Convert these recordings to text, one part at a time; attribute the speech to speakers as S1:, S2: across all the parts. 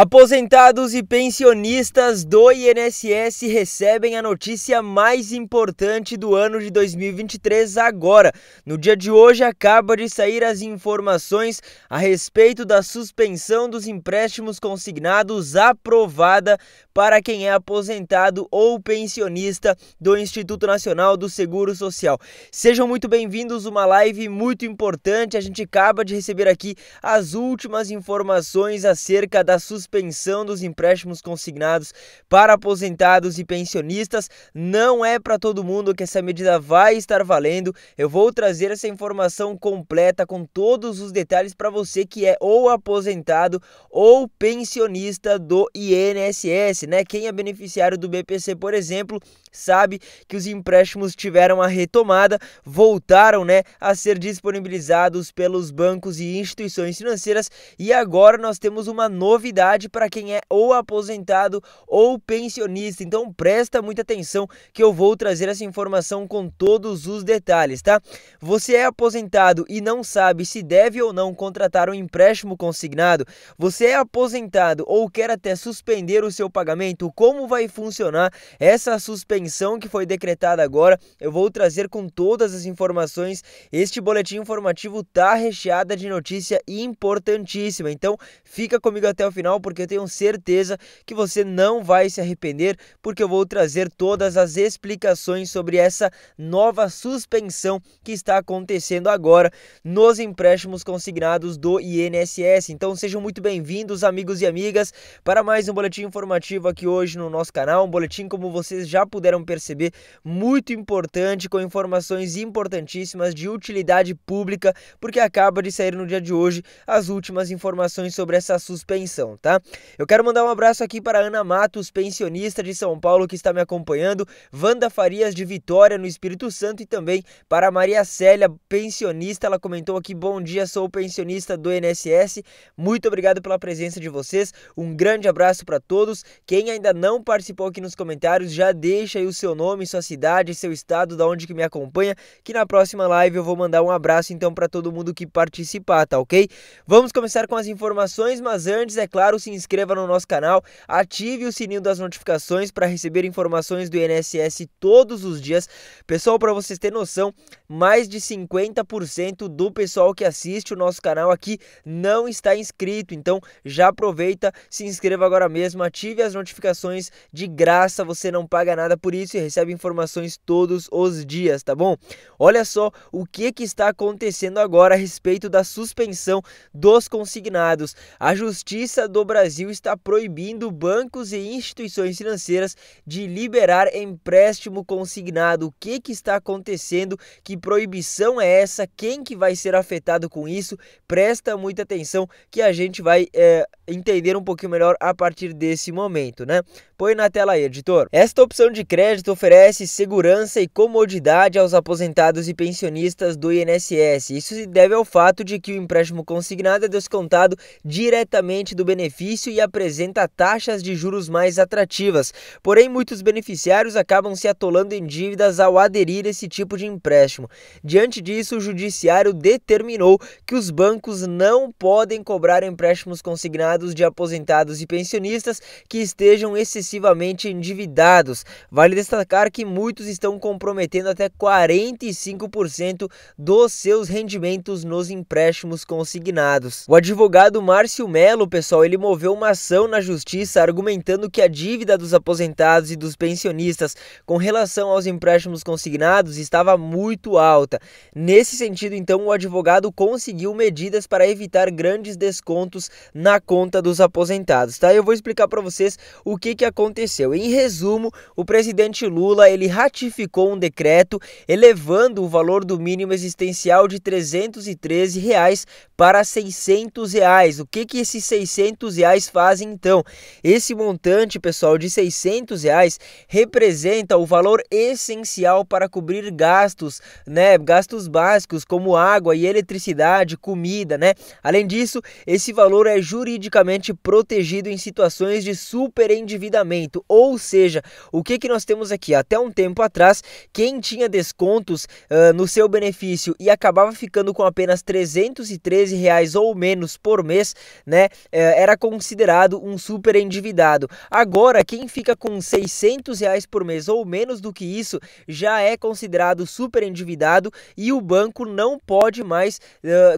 S1: Aposentados e pensionistas do INSS recebem a notícia mais importante do ano de 2023 agora. No dia de hoje acaba de sair as informações a respeito da suspensão dos empréstimos consignados aprovada para quem é aposentado ou pensionista do Instituto Nacional do Seguro Social. Sejam muito bem-vindos uma live muito importante. A gente acaba de receber aqui as últimas informações acerca da suspensão suspensão dos empréstimos consignados para aposentados e pensionistas. Não é para todo mundo que essa medida vai estar valendo. Eu vou trazer essa informação completa com todos os detalhes para você que é ou aposentado ou pensionista do INSS, né? Quem é beneficiário do BPC, por exemplo, sabe que os empréstimos tiveram a retomada, voltaram, né, a ser disponibilizados pelos bancos e instituições financeiras e agora nós temos uma novidade para quem é ou aposentado ou pensionista. Então presta muita atenção que eu vou trazer essa informação com todos os detalhes, tá? Você é aposentado e não sabe se deve ou não contratar um empréstimo consignado? Você é aposentado ou quer até suspender o seu pagamento? Como vai funcionar essa suspensão que foi decretada agora? Eu vou trazer com todas as informações. Este boletim informativo tá recheada de notícia importantíssima. Então, fica comigo até o final canal, porque eu tenho certeza que você não vai se arrepender, porque eu vou trazer todas as explicações sobre essa nova suspensão que está acontecendo agora nos empréstimos consignados do INSS. Então sejam muito bem-vindos, amigos e amigas, para mais um boletim informativo aqui hoje no nosso canal. Um boletim, como vocês já puderam perceber, muito importante, com informações importantíssimas de utilidade pública, porque acaba de sair no dia de hoje as últimas informações sobre essa suspensão, tá? tá? Eu quero mandar um abraço aqui para Ana Matos, pensionista de São Paulo que está me acompanhando, Wanda Farias de Vitória no Espírito Santo e também para Maria Célia, pensionista, ela comentou aqui: "Bom dia, sou pensionista do INSS. Muito obrigado pela presença de vocês. Um grande abraço para todos. Quem ainda não participou aqui nos comentários, já deixa aí o seu nome, sua cidade, seu estado, da onde que me acompanha, que na próxima live eu vou mandar um abraço então para todo mundo que participar, tá OK? Vamos começar com as informações, mas antes, é claro, se inscreva no nosso canal, ative o sininho das notificações para receber informações do INSS todos os dias. Pessoal, para vocês terem noção, mais de 50% do pessoal que assiste o nosso canal aqui não está inscrito. Então já aproveita, se inscreva agora mesmo, ative as notificações de graça, você não paga nada por isso e recebe informações todos os dias, tá bom? Olha só o que, que está acontecendo agora a respeito da suspensão dos consignados. A Justiça do Brasil está proibindo bancos e instituições financeiras de liberar empréstimo consignado. O que, que está acontecendo? Que proibição é essa? Quem que vai ser afetado com isso? Presta muita atenção que a gente vai é, entender um pouquinho melhor a partir desse momento, né? Põe na tela aí, editor. Esta opção de crédito oferece segurança e comodidade aos aposentados e pensionistas do INSS. Isso se deve ao fato de que o empréstimo consignado é descontado diretamente do benefício e apresenta taxas de juros mais atrativas. Porém, muitos beneficiários acabam se atolando em dívidas ao aderir a esse tipo de empréstimo. Diante disso, o judiciário determinou que os bancos não podem cobrar empréstimos consignados de aposentados e pensionistas que estejam excessivamente endividados. Vale destacar que muitos estão comprometendo até 45% dos seus rendimentos nos empréstimos consignados. O advogado Márcio Melo, pessoal, ele promoveu uma ação na justiça argumentando que a dívida dos aposentados e dos pensionistas com relação aos empréstimos consignados estava muito alta. Nesse sentido, então, o advogado conseguiu medidas para evitar grandes descontos na conta dos aposentados, tá? Eu vou explicar para vocês o que que aconteceu. Em resumo, o presidente Lula, ele ratificou um decreto elevando o valor do mínimo existencial de R$ 313 reais para R$ 600 reais. O que que esses 600 reais fazem então. Esse montante, pessoal, de 600 reais representa o valor essencial para cobrir gastos, né? Gastos básicos como água e eletricidade, comida, né? Além disso, esse valor é juridicamente protegido em situações de superendividamento, ou seja, o que que nós temos aqui? Até um tempo atrás, quem tinha descontos uh, no seu benefício e acabava ficando com apenas 313 reais ou menos por mês, né? Uh, era considerado um super endividado. Agora, quem fica com 600 reais por mês ou menos do que isso já é considerado super endividado e o banco não pode mais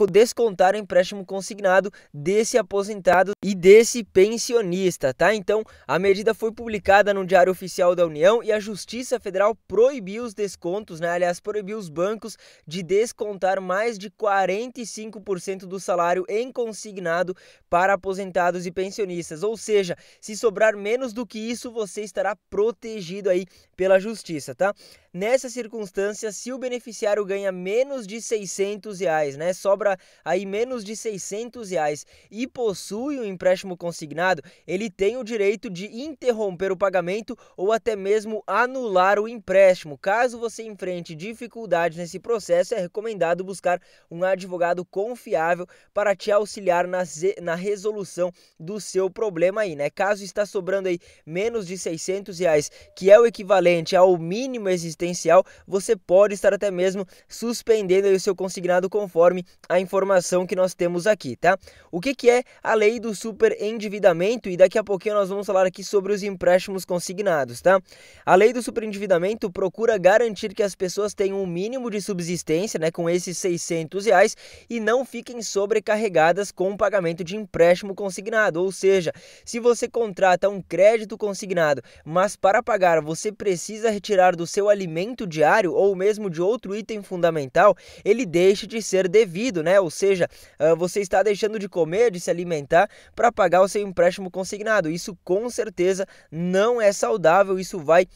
S1: uh, descontar o empréstimo consignado desse aposentado e desse pensionista, tá? Então, a medida foi publicada no Diário Oficial da União e a Justiça Federal proibiu os descontos, né? Aliás, proibiu os bancos de descontar mais de 45% do salário em consignado para aposentados aposentados e pensionistas. Ou seja, se sobrar menos do que isso, você estará protegido aí pela justiça, tá? Nessa circunstância, se o beneficiário ganha menos de 600 reais, né? Sobra aí menos de 600 reais e possui um empréstimo consignado, ele tem o direito de interromper o pagamento ou até mesmo anular o empréstimo. Caso você enfrente dificuldades nesse processo, é recomendado buscar um advogado confiável para te auxiliar na, na resolução do seu problema aí, né? Caso está sobrando aí menos de 600 reais, que é o equivalente ao mínimo existencial, você pode estar até mesmo suspendendo o seu consignado conforme a informação que nós temos aqui, tá? O que, que é a lei do super endividamento E daqui a pouquinho nós vamos falar aqui sobre os empréstimos consignados, tá? A lei do super endividamento procura garantir que as pessoas tenham um mínimo de subsistência, né, com esses 600 reais e não fiquem sobrecarregadas com o pagamento de empréstimo consignado consignado, ou seja, se você contrata um crédito consignado, mas para pagar você precisa retirar do seu alimento diário ou mesmo de outro item fundamental, ele deixa de ser devido, né? Ou seja, ah, você está deixando de comer, de se alimentar para pagar o seu empréstimo consignado. Isso com certeza não é saudável, isso vai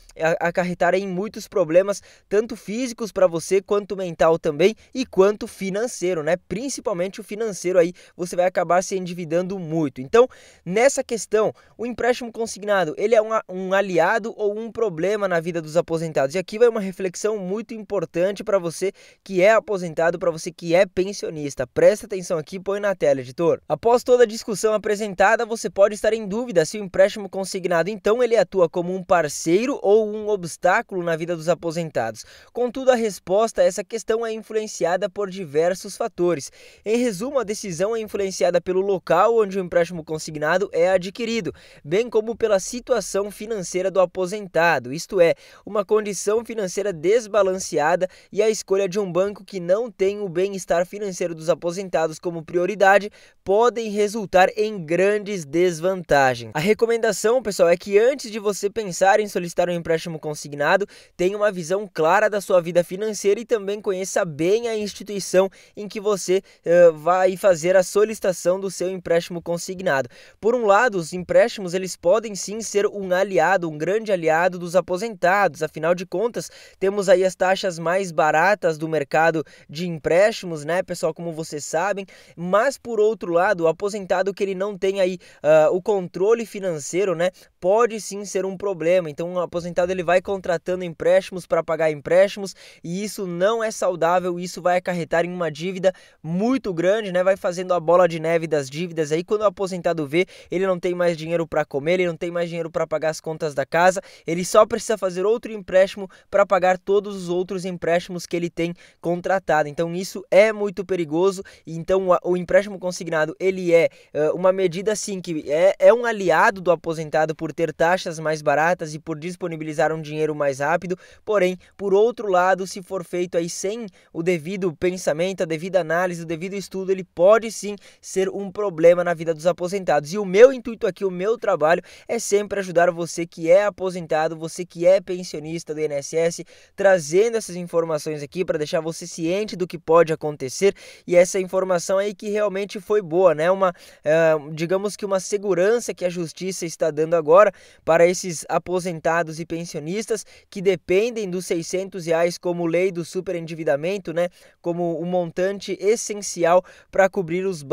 S1: acarretar em muitos problemas, tanto físicos para você quanto mental também e quanto financeiro, né? Principalmente o financeiro aí, você vai acabar se endividando muito. Então, nessa questão, o empréstimo consignado, ele é um, um aliado ou um problema na vida dos aposentados? E aqui vai uma reflexão muito importante para você que é aposentado, para você que é pensionista. Presta atenção aqui, põe na tela, editor. Após toda a discussão apresentada, você pode estar em dúvida se o empréstimo consignado, então, ele atua como um parceiro ou um obstáculo na vida dos aposentados. Contudo, a resposta a essa questão é influenciada por diversos fatores. Em resumo, a decisão é influenciada pelo local onde o empréstimo empréstimo consignado é adquirido, bem como pela situação financeira do aposentado, isto é, uma condição financeira desbalanceada e a escolha de um banco que não tem o bem-estar financeiro dos aposentados como prioridade podem resultar em grandes desvantagens. A recomendação, pessoal, é que antes de você pensar em solicitar um empréstimo consignado, tenha uma visão clara da sua vida financeira e também conheça bem a instituição em que você uh, vai fazer a solicitação do seu empréstimo consignado indignado. Por um lado, os empréstimos eles podem sim ser um aliado, um grande aliado dos aposentados. Afinal de contas, temos aí as taxas mais baratas do mercado de empréstimos, né, pessoal, como vocês sabem. Mas por outro lado, o aposentado que ele não tem aí uh, o controle financeiro, né, pode sim ser um problema. Então, um aposentado ele vai contratando empréstimos para pagar empréstimos e isso não é saudável. Isso vai acarretar em uma dívida muito grande, né, vai fazendo a bola de neve das dívidas aí quando o aposentado vê, ele não tem mais dinheiro para comer, ele não tem mais dinheiro para pagar as contas da casa, ele só precisa fazer outro empréstimo para pagar todos os outros empréstimos que ele tem contratado. Então isso é muito perigoso. Então o empréstimo consignado ele é eh, uma medida assim que é, é um aliado do aposentado por ter taxas mais baratas e por disponibilizar um dinheiro mais rápido. Porém, por outro lado, se for feito aí sem o devido pensamento, a devida análise, o devido estudo, ele pode sim ser um problema na vida dos aposentados aposentados. E o meu intuito aqui, o meu trabalho é sempre ajudar você que é aposentado, você que é pensionista do INSS, trazendo essas informações aqui para deixar você ciente do que pode acontecer e essa informação aí que realmente foi boa, né? Uma, eh, digamos que uma segurança que a justiça está dando agora para esses aposentados e pensionistas que dependem dos 600 reais como lei do superendividamento, né? Como o um montante essencial para cobrir os,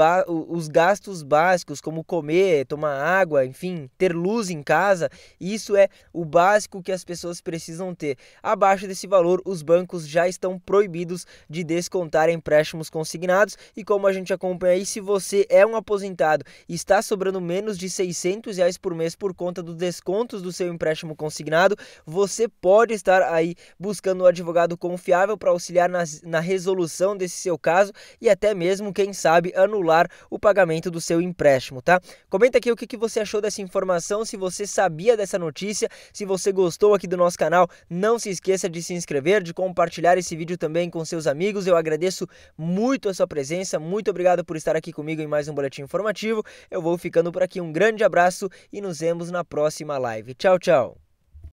S1: os gastos básicos básicos como comer, tomar água, enfim, ter luz em casa, isso é o básico que as pessoas precisam ter. Abaixo desse valor, os bancos já estão proibidos de descontar empréstimos consignados e como a gente acompanha aí, se você é um aposentado e está sobrando menos de 600 reais por mês por conta dos descontos do seu empréstimo consignado, você pode estar aí buscando um advogado confiável para auxiliar na, na resolução desse seu caso e até mesmo, quem sabe, anular o pagamento do seu empréstimo empréstimo, tá? Comenta aqui o que, que você achou dessa informação, se você sabia dessa notícia, se você gostou aqui do nosso canal, não se esqueça de se inscrever, de compartilhar esse vídeo também com seus amigos. Eu agradeço muito a sua presença, muito obrigado por estar aqui comigo em mais um boletim informativo. Eu vou ficando por aqui, um grande abraço e nos vemos na próxima live. Tchau, tchau.